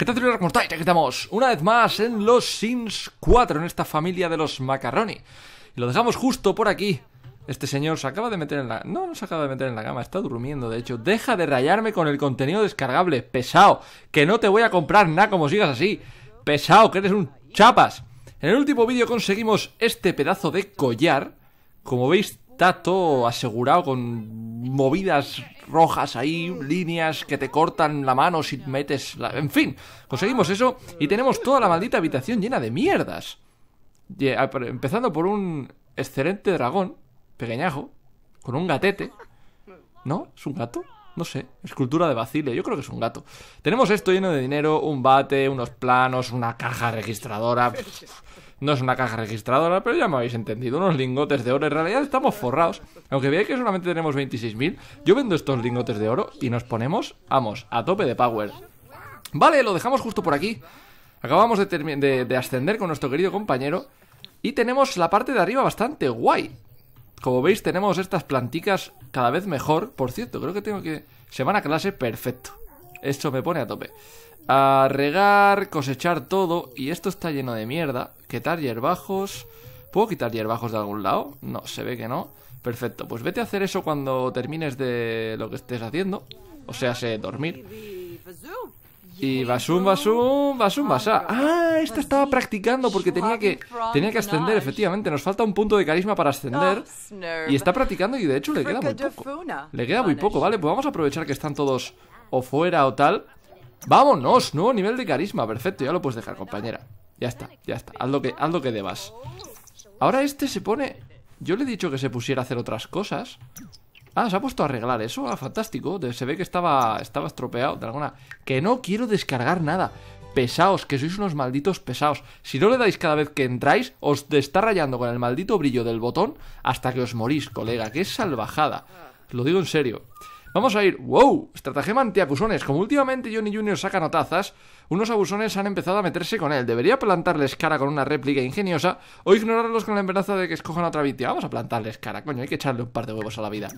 ¿Qué tal, ¿Cómo Aquí estamos una vez más en los Sims 4, en esta familia de los macarroni. Y lo dejamos justo por aquí. Este señor se acaba de meter en la... No, no se acaba de meter en la cama, está durmiendo, de hecho. Deja de rayarme con el contenido descargable, pesado. Que no te voy a comprar nada como sigas así. Pesado, que eres un chapas. En el último vídeo conseguimos este pedazo de collar. Como veis, todo asegurado con movidas rojas ahí, líneas que te cortan la mano si metes la... En fin, conseguimos eso y tenemos toda la maldita habitación llena de mierdas. Empezando por un excelente dragón, pequeñajo, con un gatete. ¿No? ¿Es un gato? No sé, escultura de Basile, yo creo que es un gato. Tenemos esto lleno de dinero, un bate, unos planos, una caja registradora. No es una caja registradora, pero ya me habéis entendido. Unos lingotes de oro. En realidad estamos forrados. Aunque veáis que solamente tenemos 26.000, yo vendo estos lingotes de oro y nos ponemos, vamos, a tope de power. Vale, lo dejamos justo por aquí. Acabamos de, ascender con nuestro querido compañero. Y tenemos la parte de arriba bastante guay. Como veis, tenemos estas planticas cada vez mejor. Por cierto, creo que tengo que... Semana clase, perfecto. Esto me pone a tope. A regar, cosechar todo. Y esto está lleno de mierda. Quitar hierbajos. ¿Puedo quitar hierbajos de algún lado? No, se ve que no. Perfecto, pues vete a hacer eso cuando termines de lo que estés haciendo. O sea, sé dormir. Y basum, basum, basum, basa. Ah, esta estaba practicando porque tenía que, tenía que ascender, efectivamente. Nos falta un punto de carisma para ascender. Y está practicando y de hecho le queda muy poco. Le queda muy poco, ¿vale? Pues vamos a aprovechar que están todos o fuera o tal. Vámonos, nuevo nivel de carisma. Perfecto, ya lo puedes dejar, compañera. Ya está, ya está. Haz lo que, que debas. Ahora este se pone... Yo le he dicho que se pusiera a hacer otras cosas. Ah, se ha puesto a arreglar eso. Ah, fantástico. Se ve que estaba, estaba estropeado de alguna... Que no quiero descargar nada. Pesaos, que sois unos malditos pesados. Si no le dais cada vez que entráis, os está rayando con el maldito brillo del botón hasta que os morís, colega. Que es salvajada. Lo digo en serio. Vamos a ir, wow, estratagema antiabusones. Como últimamente Johnny Jr. saca notazas, unos abusones han empezado a meterse con él. Debería plantarles cara con una réplica ingeniosa o ignorarlos con la amenaza de que escojan otra víctima. Vamos a plantarles cara, coño, hay que echarle un par de huevos a la vida.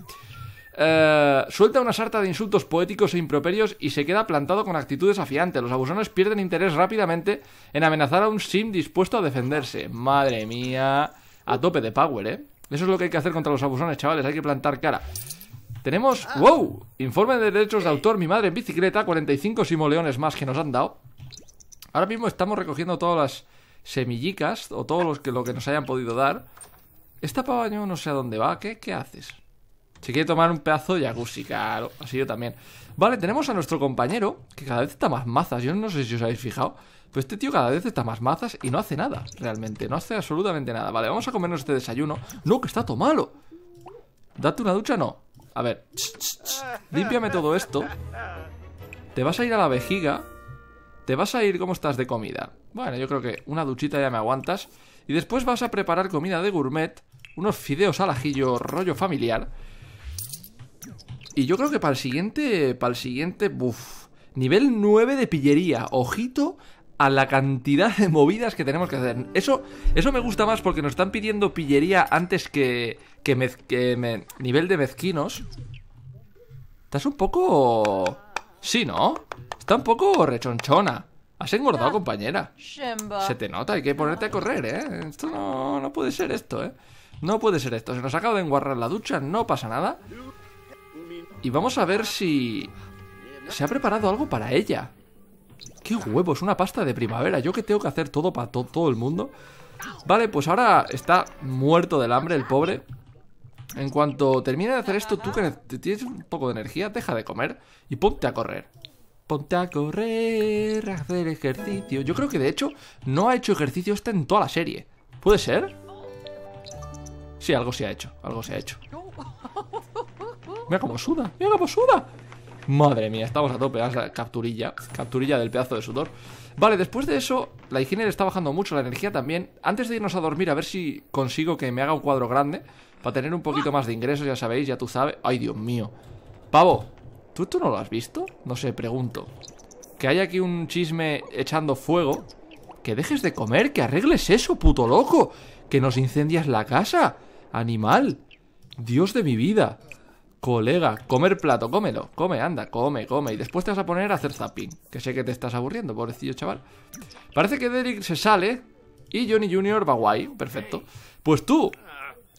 Eh, suelta una sarta de insultos poéticos e improperios y se queda plantado con actitud desafiante. Los abusones pierden interés rápidamente en amenazar a un sim dispuesto a defenderse. Madre mía, a tope de power, ¿eh? Eso es lo que hay que hacer contra los abusones, chavales, hay que plantar cara. Tenemos, ah. wow, informe de derechos de autor, mi madre en bicicleta, 45 simoleones más que nos han dado. Ahora mismo estamos recogiendo todas las semillicas o todo los que, lo que nos hayan podido dar. Esta pava yo no sé a dónde va, ¿qué, haces? Si quiere tomar un pedazo de jacuzzi, claro, así yo también. Vale, tenemos a nuestro compañero, que cada vez está más mazas, yo no sé si os habéis fijado, pero este tío cada vez está más mazas y no hace nada, realmente, no hace absolutamente nada. Vale, vamos a comernos este desayuno. No, que está todo malo Date una ducha, no. A ver, ch, todo esto. Te vas a ir a la vejiga. Te vas a ir ¿cómo estás de comida. Bueno, yo creo que una duchita ya me aguantas. Y después vas a preparar comida de gourmet. Unos fideos al ajillo rollo familiar. Y yo creo que para el siguiente... Para el siguiente... nivel 9 de pillería. Ojito a la cantidad de movidas que tenemos que hacer. Eso, eso me gusta más porque nos están pidiendo pillería antes que, que, me, nivel de mezquinos. Estás un poco... Sí, ¿no? Está un poco rechonchona. Has engordado, ah. compañera. Se te nota, hay que ponerte a correr, ¿eh? Esto no, no puede ser esto, ¿eh? No puede ser esto. Se nos acaba de enguarrar la ducha, no pasa nada. Y vamos a ver si... Se ha preparado algo para ella. ¡Qué es Una pasta de primavera. ¿Yo que tengo que hacer todo para todo el mundo? Vale, pues ahora está muerto del hambre el pobre. En cuanto termine de hacer esto, tú que tienes un poco de energía, deja de comer y ponte a correr. Ponte a correr, a hacer ejercicio. Yo creo que de hecho no ha hecho ejercicio este en toda la serie. ¿Puede ser? Sí, algo se ha hecho, algo se ha hecho. Mira cómo suda, mira cómo suda. Madre mía, estamos a tope, la capturilla, capturilla del pedazo de sudor. Vale, después de eso, la higiene le está bajando mucho, la energía también. Antes de irnos a dormir, a ver si consigo que me haga un cuadro grande para tener un poquito más de ingresos, ya sabéis, ya tú sabes. Ay, Dios mío. Pavo, ¿tú, tú no lo has visto? No sé, pregunto. Que hay aquí un chisme echando fuego. Que dejes de comer, que arregles eso, puto loco. Que nos incendias la casa, animal. Dios de mi vida. Colega, comer plato, cómelo, come, anda, come, come. Y después te vas a poner a hacer zapping, que sé que te estás aburriendo, pobrecillo chaval. Parece que Derek se sale y Johnny Jr. va guay, perfecto. Pues tú,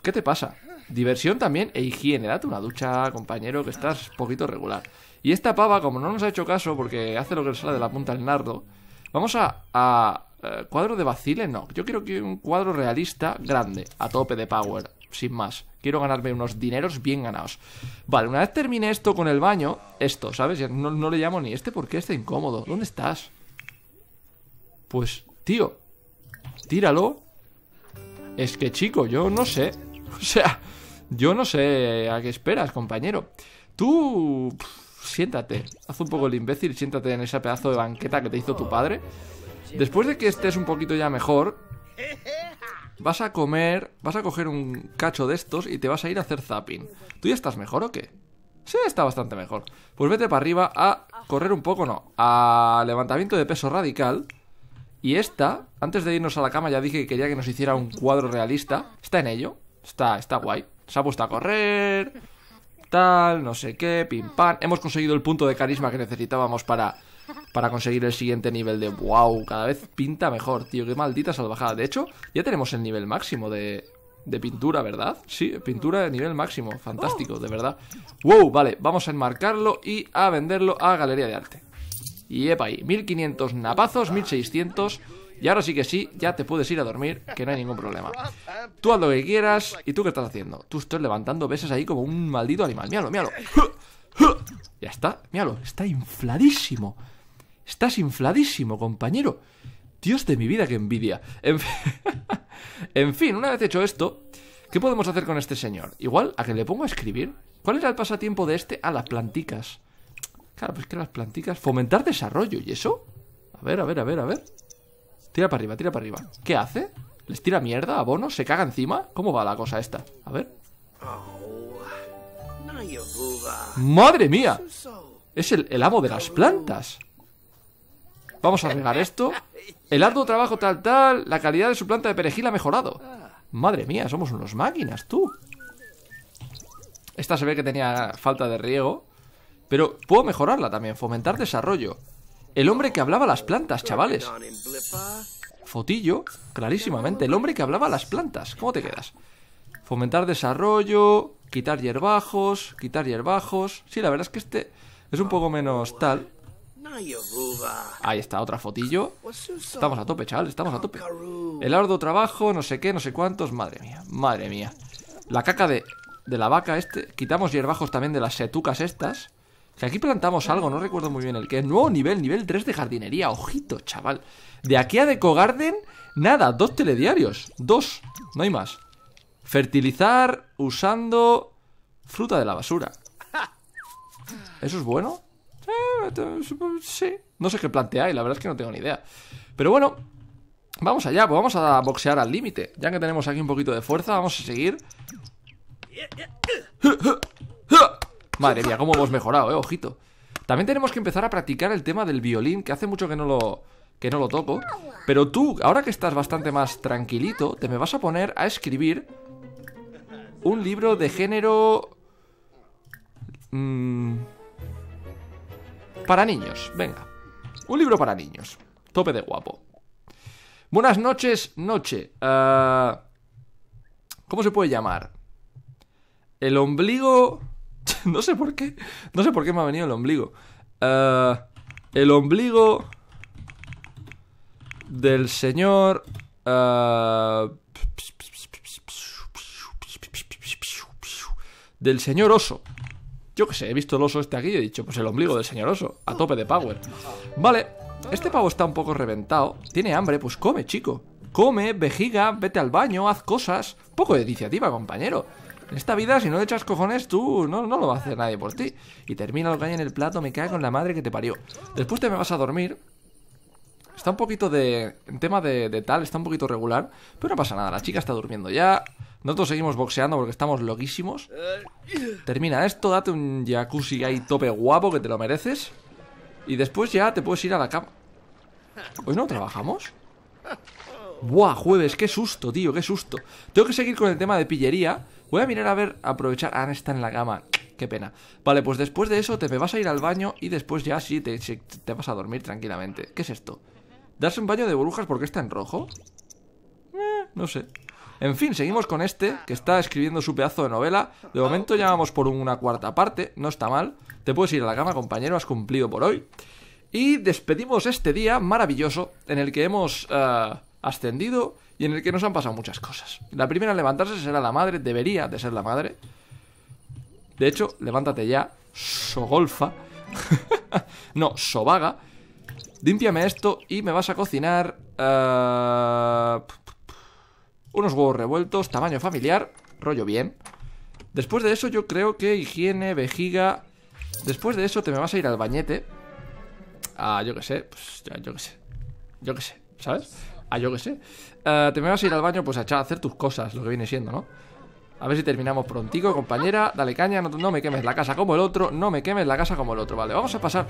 ¿qué te pasa? Diversión también e higiene, date una ducha, compañero, que estás poquito regular. Y esta pava, como no nos ha hecho caso, porque hace lo que le sale de la punta del nardo, vamos a, eh, cuadro de vacile, no. Yo quiero que un cuadro realista grande, a tope de power sin más. Quiero ganarme unos dineros bien ganados. Vale, una vez termine esto con el baño, esto, ¿sabes? No, no le llamo ni este porque este incómodo. ¿Dónde estás? Pues, tío, tíralo. Es que, chico, yo no sé. O sea, yo no sé a qué esperas, compañero. Tú... siéntate. Haz un poco el imbécil, siéntate en ese pedazo de banqueta que te hizo tu padre. Después de que estés un poquito ya mejor, vas a comer, vas a coger un cacho de estos y te vas a ir a hacer zapping. ¿Tú ya estás mejor o qué? Sí, está bastante mejor. Pues vete para arriba a correr un poco, no, a levantamiento de peso radical. Y esta, antes de irnos a la cama ya dije que quería que nos hiciera un cuadro realista. Está en ello, está, está guay. Se ha puesto a correr, tal, no sé qué, pim pam. Hemos conseguido el punto de carisma que necesitábamos para para conseguir el siguiente nivel de wow, cada vez pinta mejor, tío, qué maldita salvajada. De hecho, ya tenemos el nivel máximo de, de pintura, ¿verdad? Sí, pintura de nivel máximo, fantástico, de verdad. Wow, vale, vamos a enmarcarlo y a venderlo a Galería de Arte. Y epa ahí, 1500 napazos, 1600... Y ahora sí que sí, ya te puedes ir a dormir, que no hay ningún problema. Tú haz lo que quieras, ¿y tú qué estás haciendo? Tú estás levantando veces ahí como un maldito animal. Míralo, míralo. Ya está, míralo, está infladísimo. Estás infladísimo, compañero. Dios de mi vida, que envidia. En, fin, una vez hecho esto, ¿qué podemos hacer con este señor? Igual, a que le pongo a escribir. ¿Cuál era el pasatiempo de este? a ah, las planticas. Claro, pues que las planticas. Fomentar desarrollo, ¿y eso? A ver, a ver, a ver, a ver. Tira para arriba, tira para arriba. ¿Qué hace? ¿Les tira mierda, abono? ¿Se caga encima? ¿Cómo va la cosa esta? A ver. ¡Madre mía! Es el, el amo de las plantas. Vamos a arreglar esto. El arduo trabajo tal tal, la calidad de su planta de perejil ha mejorado. Madre mía, somos unos máquinas, tú. Esta se ve que tenía falta de riego. Pero puedo mejorarla también, fomentar desarrollo. El hombre que hablaba a las plantas, chavales. Fotillo, clarísimamente. El hombre que hablaba a las plantas. ¿Cómo te quedas? Fomentar desarrollo, quitar hierbajos, quitar hierbajos. Sí, la verdad es que este es un poco menos tal. Ahí está, otra fotillo. Estamos a tope, chaval, estamos a tope. El arduo trabajo, no sé qué, no sé cuántos. Madre mía, madre mía. La caca de, de la vaca este. Quitamos hierbajos también de las setucas estas. Que aquí plantamos algo, no recuerdo muy bien el que Nuevo nivel, nivel 3 de jardinería. Ojito, chaval. De aquí a DecoGarden, Garden, nada, dos telediarios. Dos, no hay más. Fertilizar usando fruta de la basura. ¿Eso es bueno? Eh, sí. No sé qué planteáis, la verdad es que no tengo ni idea. Pero bueno, vamos allá, pues vamos a boxear al límite. Ya que tenemos aquí un poquito de fuerza, vamos a seguir. Madre mía, cómo hemos mejorado, eh, ojito. También tenemos que empezar a practicar el tema del violín, que hace mucho que no lo, que no lo toco. Pero tú, ahora que estás bastante más tranquilito, te me vas a poner a escribir un libro de género... Mmm para niños, venga. Un libro para niños. Tope de guapo. Buenas noches, noche. Ah, ¿Cómo se puede llamar? El ombligo... no sé por qué. No sé por qué me ha venido el ombligo. Ah, el ombligo del señor... Ah, del señor oso. Yo que sé, he visto el oso este aquí y he dicho, pues el ombligo del señor oso, a tope de power. Vale, este pavo está un poco reventado, tiene hambre, pues come, chico. Come, vejiga, vete al baño, haz cosas. poco de iniciativa, compañero. En esta vida, si no le echas cojones, tú no, no lo va a hacer nadie por ti. Y termina lo que hay en el plato, me cae con la madre que te parió. Después te me vas a dormir. Está un poquito de... En tema de, de tal, está un poquito regular. Pero no pasa nada, la chica está durmiendo ya. Nosotros seguimos boxeando porque estamos loquísimos. Termina esto, date un jacuzzi ahí tope guapo que te lo mereces. Y después ya te puedes ir a la cama. ¿Hoy no trabajamos? Buah, jueves, qué susto, tío, qué susto. Tengo que seguir con el tema de pillería. Voy a mirar a ver, aprovechar. Ah, está en la cama. Qué pena. Vale, pues después de eso te vas a ir al baño y después ya sí te, vas a dormir tranquilamente. ¿Qué es esto? ¿Darse un baño de burbujas porque está en rojo? Eh, no sé. En fin, seguimos con este, que está escribiendo su pedazo de novela. De momento ya vamos por una cuarta parte, no está mal. Te puedes ir a la cama, compañero, has cumplido por hoy. Y despedimos este día maravilloso en el que hemos eh, ascendido y en el que nos han pasado muchas cosas. La primera en levantarse será la madre, debería de ser la madre. De hecho, levántate ya, Sogolfa. no, Sobaga. Límpiame esto y me vas a cocinar... Eh, unos huevos revueltos, tamaño familiar, rollo bien. Después de eso yo creo que higiene, vejiga... Después de eso te me vas a ir al bañete. Ah, yo que sé, pues ya, yo que sé. Yo qué sé, ¿sabes? Ah, yo que sé. Eh, te me vas a ir al baño pues a echar a hacer tus cosas, lo que viene siendo, ¿no? A ver si terminamos prontico, compañera. Dale caña, no, no me quemes la casa como el otro. No me quemes la casa como el otro. Vale, vamos a pasar...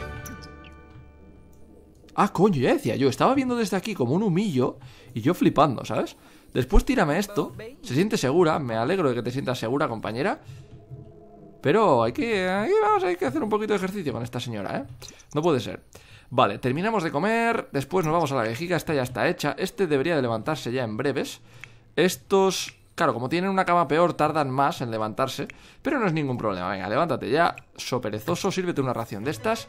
Ah, coño, ya decía yo. Estaba viendo desde aquí como un humillo y yo flipando, ¿sabes? Después tírame esto. Se siente segura. Me alegro de que te sientas segura, compañera. Pero hay que, hay, que hacer un poquito de ejercicio con esta señora, ¿eh? No puede ser. Vale, terminamos de comer. Después nos vamos a la vejiga. Esta ya está hecha. Este debería de levantarse ya en breves. Estos... Claro, como tienen una cama peor, tardan más en levantarse. Pero no es ningún problema. Venga, levántate ya. So perezoso, sírvete una ración de estas.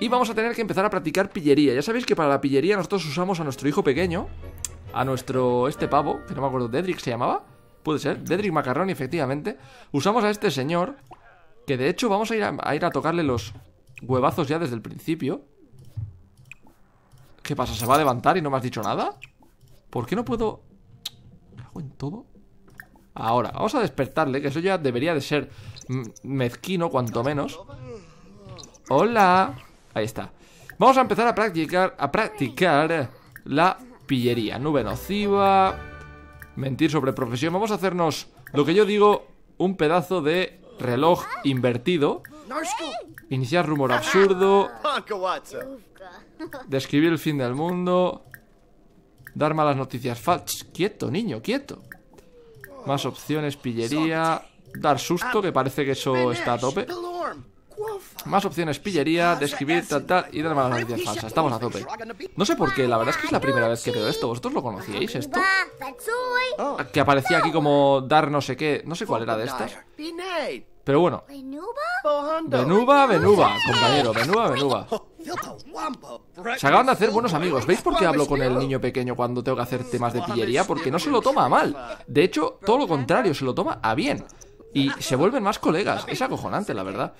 Y vamos a tener que empezar a practicar pillería. Ya sabéis que para la pillería nosotros usamos a nuestro hijo pequeño a nuestro, este pavo, que no me acuerdo, Dedrick se llamaba, puede ser, Dedrick Macarrón efectivamente, usamos a este señor, que de hecho vamos a ir a, ir a tocarle los huevazos ya desde el principio. ¿Qué pasa? ¿Se va a levantar y no me has dicho nada? ¿Por qué no puedo...? hago en todo? Ahora, vamos a despertarle, que eso ya debería de ser mezquino, cuanto menos. ¡Hola! Ahí está. Vamos a empezar a practicar, a practicar la Pillería, nube nociva. Mentir sobre profesión. Vamos a hacernos, lo que yo digo, un pedazo de reloj invertido. Iniciar rumor absurdo. Describir el fin del mundo. Dar malas noticias falsas. Quieto, niño, quieto. Más opciones, pillería. Dar susto, que parece que eso está a tope. Más opciones, pillería, describir, tal, tal y dar noticias falsas. Estamos a tope. No sé por qué, la verdad es que es la primera vez que veo esto. ¿Vosotros lo conocíais esto? Que aparecía aquí como dar no sé qué. No sé cuál era de estas. Pero bueno. venuba venuba compañero. venuba venuba Se acaban de hacer buenos amigos. ¿Veis por qué hablo con el niño pequeño cuando tengo que hacer temas de pillería? Porque no se lo toma a mal. De hecho, todo lo contrario, se lo toma a bien y se vuelven más colegas. Es acojonante, la verdad.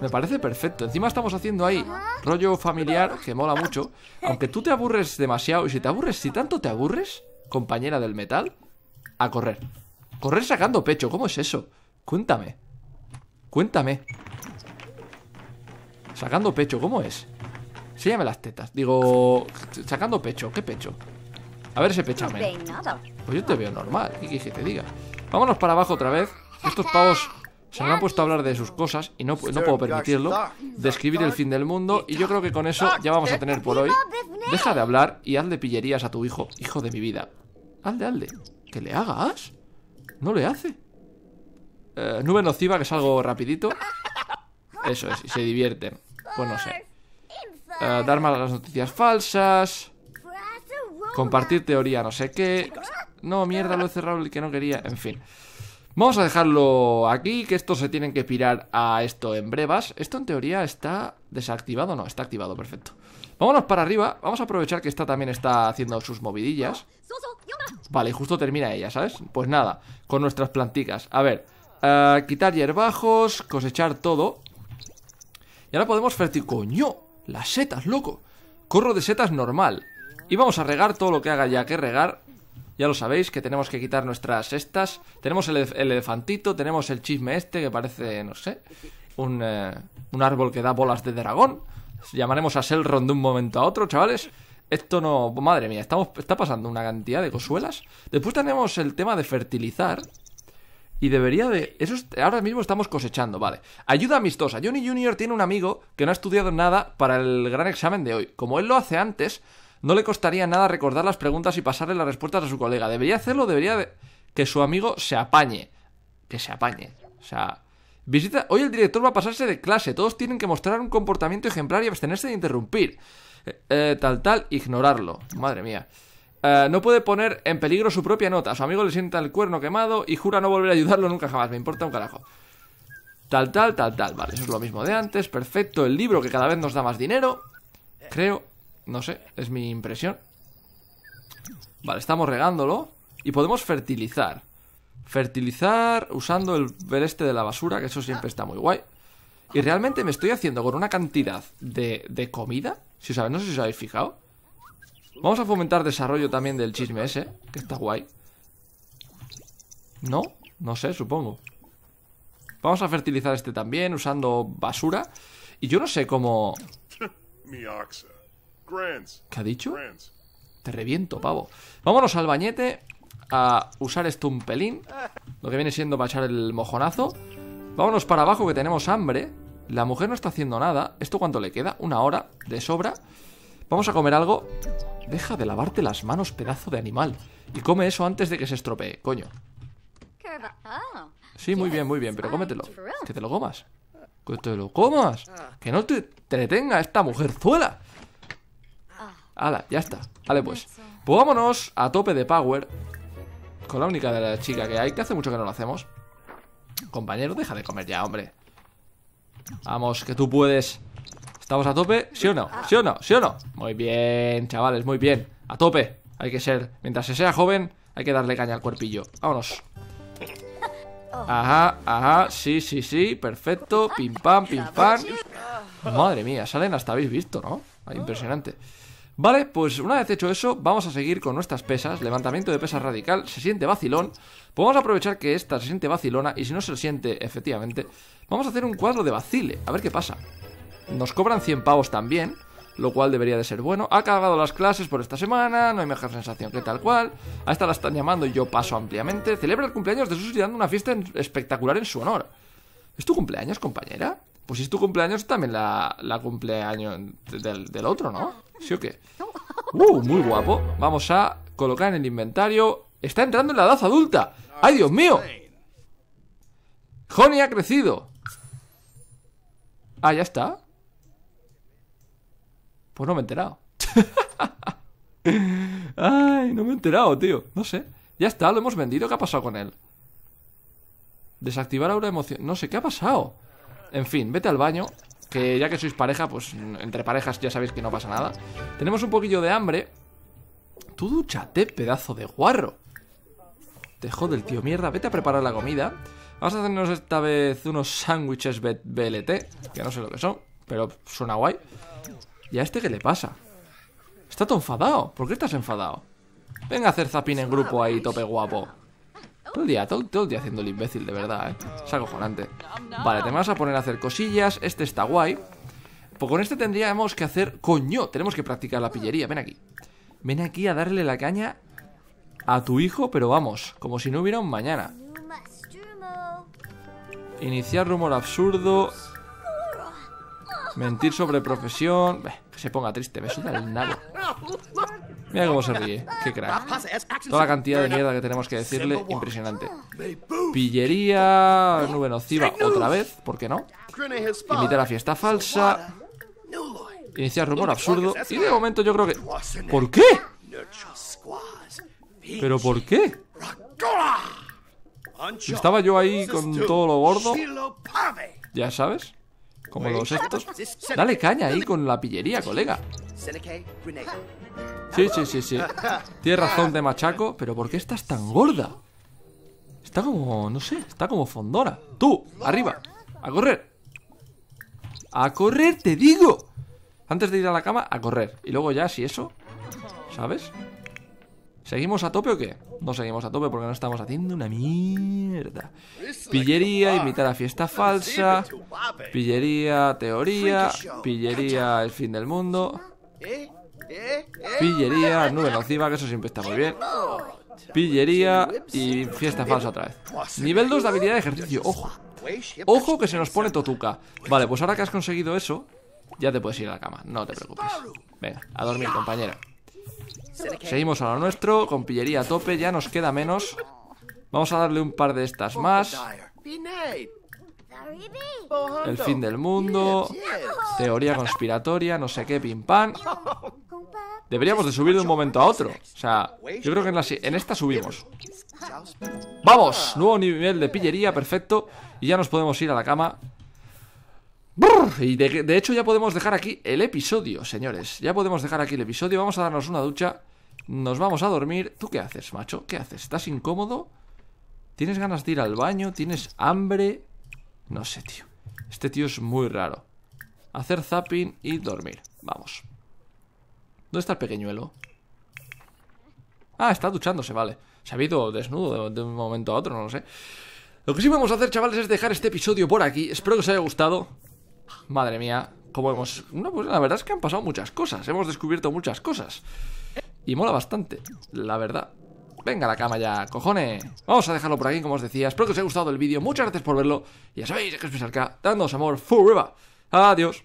Me parece perfecto. Encima estamos haciendo ahí rollo familiar que mola mucho. Aunque tú te aburres demasiado, y si te aburres, si tanto te aburres, compañera del metal, a correr. Correr sacando pecho, ¿cómo es eso? Cuéntame. Cuéntame. Sacando pecho, ¿cómo es? Enséñame las tetas. Digo, sacando pecho, ¿qué pecho? A ver ese pechame. Pues, pues yo te veo normal, ¿qué quieres que te diga? Vámonos para abajo otra vez. Estos pavos se me han puesto a hablar de sus cosas y no, no puedo permitirlo. Describir el fin del mundo y yo creo que con eso ya vamos a tener por hoy. Deja de hablar y hazle pillerías a tu hijo, hijo de mi vida. Hazle, hazle. ¿Que le hagas? No le hace. Eh, nube nociva, que es algo rapidito. Eso es, y se divierten. Pues no sé. Eh, dar malas noticias falsas. Compartir teoría no sé qué. No, mierda, lo he cerrado el que no quería. En fin. Vamos a dejarlo aquí, que esto se tienen que pirar a esto en brevas. Esto en teoría está desactivado, no, está activado, perfecto. Vámonos para arriba, vamos a aprovechar que esta también está haciendo sus movidillas. Vale, justo termina ella, ¿sabes? Pues nada, con nuestras planticas. A ver, eh, quitar hierbajos, cosechar todo. Y ahora podemos fertilizar... ¡Coño! Las setas, loco. Corro de setas normal. Y vamos a regar todo lo que haga ya que regar ya lo sabéis que tenemos que quitar nuestras estas. Tenemos el, elefantito, tenemos el chisme este que parece, no sé, un, eh, un árbol que da bolas de dragón. Llamaremos a Selron de un momento a otro, chavales. Esto no... Madre mía, estamos, está pasando una cantidad de cosuelas. Después tenemos el tema de fertilizar. Y debería de... Eso ahora mismo estamos cosechando, vale. Ayuda amistosa. Johnny Jr. tiene un amigo que no ha estudiado nada para el gran examen de hoy. Como él lo hace antes, no le costaría nada recordar las preguntas y pasarle las respuestas a su colega. ¿Debería hacerlo? ¿Debería que su amigo se apañe? Que se apañe. O sea, visita... Hoy el director va a pasarse de clase. Todos tienen que mostrar un comportamiento ejemplar y abstenerse de interrumpir. Eh, eh, tal, tal, ignorarlo. Madre mía. Eh, no puede poner en peligro su propia nota. su amigo le sienta el cuerno quemado y jura no volver a ayudarlo nunca jamás. Me importa un carajo. Tal, tal, tal, tal. Vale, eso es lo mismo de antes. Perfecto. El libro que cada vez nos da más dinero. Creo no sé, es mi impresión. Vale, estamos regándolo. Y podemos fertilizar. Fertilizar usando el este de la basura, que eso siempre está muy guay. Y realmente me estoy haciendo con una cantidad de, de comida. Si sabes no sé si os habéis fijado. Vamos a fomentar desarrollo también del chisme ese, que está guay. ¿No? No sé, supongo. Vamos a fertilizar este también usando basura. Y yo no sé cómo... Mi oxa. ¿Qué ha dicho? Te reviento, pavo. Vámonos al bañete a usar esto un pelín. Lo que viene siendo para echar el mojonazo. Vámonos para abajo que tenemos hambre. La mujer no está haciendo nada. ¿Esto cuánto le queda? Una hora de sobra. Vamos a comer algo. Deja de lavarte las manos, pedazo de animal. Y come eso antes de que se estropee, coño. Ah. Sí, muy bien, muy bien, pero cómetelo. Que te lo comas. Que te lo comas. Que no te detenga esta mujerzuela ala ya está. Vale, pues. Pues vámonos a tope de power. Con la única de la chica que hay, que hace mucho que no lo hacemos. Compañero, deja de comer ya, hombre. Vamos, que tú puedes. ¿Estamos a tope? ¿Sí o no? ¿Sí o no? ¿Sí o no? Muy bien, chavales, muy bien. A tope. Hay que ser. Mientras se sea joven, hay que darle caña al cuerpillo. Vámonos. Ajá, ajá, sí, sí, sí, perfecto, pim pam, pim pam. Madre mía, salen hasta habéis visto, ¿no? Ah, impresionante. Vale, pues una vez hecho eso, vamos a seguir con nuestras pesas. Levantamiento de pesas radical, se siente vacilón. podemos pues aprovechar que esta se siente vacilona y si no se siente, efectivamente, vamos a hacer un cuadro de vacile, a ver qué pasa. Nos cobran 100 pavos también, lo cual debería de ser bueno. Ha acabado las clases por esta semana, no hay mejor sensación que tal cual. A esta la están llamando y yo paso ampliamente. Celebra el cumpleaños de Susi dando una fiesta espectacular en su honor. ¿Es tu cumpleaños, compañera? Pues si es tu cumpleaños, también la, cumpleaños del, del, otro, ¿no? ¿Sí o qué? ¡Uh! Muy guapo. Vamos a colocar en el inventario. Está entrando en la edad adulta. ¡Ay, Dios mío! Honey ha crecido. Ah, ya está. Pues no me he enterado. Ay, no me he enterado, tío. No sé. Ya está, lo hemos vendido. ¿Qué ha pasado con él? Desactivar ahora emoción. No sé, ¿qué ha pasado? En fin, vete al baño que ya que sois pareja, pues entre parejas ya sabéis que no pasa nada. Tenemos un poquillo de hambre. Tú duchate, pedazo de guarro. Te jode el tío mierda, vete a preparar la comida. Vamos a hacernos esta vez unos sándwiches BLT, que no sé lo que son, pero suena guay. ¿Y a este qué le pasa? Está todo enfadado. ¿Por qué estás enfadado? Venga a hacer zapín en grupo ahí, tope guapo. Todo el día, todo, el día haciendo el imbécil, de verdad, ¿eh? Es acojonante. Vale, te vas a poner a hacer cosillas. Este está guay. Pues con este tendríamos que hacer... ¡Coño! Tenemos que practicar la pillería. Ven aquí. Ven aquí a darle la caña a tu hijo, pero vamos, como si no hubiera un mañana. Iniciar rumor absurdo. Mentir sobre profesión. que se ponga triste, me suda el nada. Mira cómo se ríe, qué crack. Toda la cantidad de mierda que tenemos que decirle, impresionante. Pillería, nube nociva otra vez, ¿por qué no? Invitar a la fiesta falsa. Iniciar rumor absurdo. Y de momento yo creo que... ¿Por qué? ¿Pero por qué? Estaba yo ahí con todo lo gordo. Ya sabes. Como los estos. Dale caña ahí con la pillería, colega. Sí, sí, sí, sí. Tienes razón de machaco, pero ¿por qué estás tan gorda? Está como, no sé, está como fondora. Tú, arriba, a correr. A correr, te digo. Antes de ir a la cama, a correr. Y luego ya, si eso, ¿sabes? ¿Seguimos a tope o qué? No seguimos a tope porque no estamos haciendo una mierda. Pillería, invitar a fiesta falsa. Pillería, teoría. Pillería, el fin del mundo. Pillería, nube nociva, que eso siempre está muy bien. Pillería y fiesta falsa otra vez. Nivel 2 de habilidad de ejercicio, ojo. Ojo que se nos pone totuca. Vale, pues ahora que has conseguido eso, ya te puedes ir a la cama, no te preocupes. Venga, a dormir, compañera. Seguimos a lo nuestro, con pillería a tope, ya nos queda menos. Vamos a darle un par de estas más. El fin del mundo, teoría conspiratoria, no sé qué, pim pam. Deberíamos de subir de un momento a otro. O sea, yo creo que en, esta subimos. ¡Vamos! Nuevo nivel de pillería, perfecto. Y ya nos podemos ir a la cama. Y de, de hecho ya podemos dejar aquí el episodio, señores. Ya podemos dejar aquí el episodio. Vamos a darnos una ducha. Nos vamos a dormir. ¿Tú qué haces, macho? ¿Qué haces? ¿Estás incómodo? ¿Tienes ganas de ir al baño? ¿Tienes hambre? No sé, tío. Este tío es muy raro. Hacer zapping y dormir. Vamos. ¿Dónde está el pequeñuelo? Ah, está duchándose, vale. Se ha habido desnudo de, un momento a otro, no lo sé. Lo que sí vamos a hacer, chavales, es dejar este episodio por aquí. Espero que os haya gustado. Madre mía, como hemos... No, pues la verdad es que han pasado muchas cosas. Hemos descubierto muchas cosas. Y mola bastante, la verdad. Venga a la cama ya, cojones. Vamos a dejarlo por aquí, como os decía. Espero que os haya gustado el vídeo. Muchas gracias por verlo. Y ya sabéis, que es dándoos amor forever. Adiós.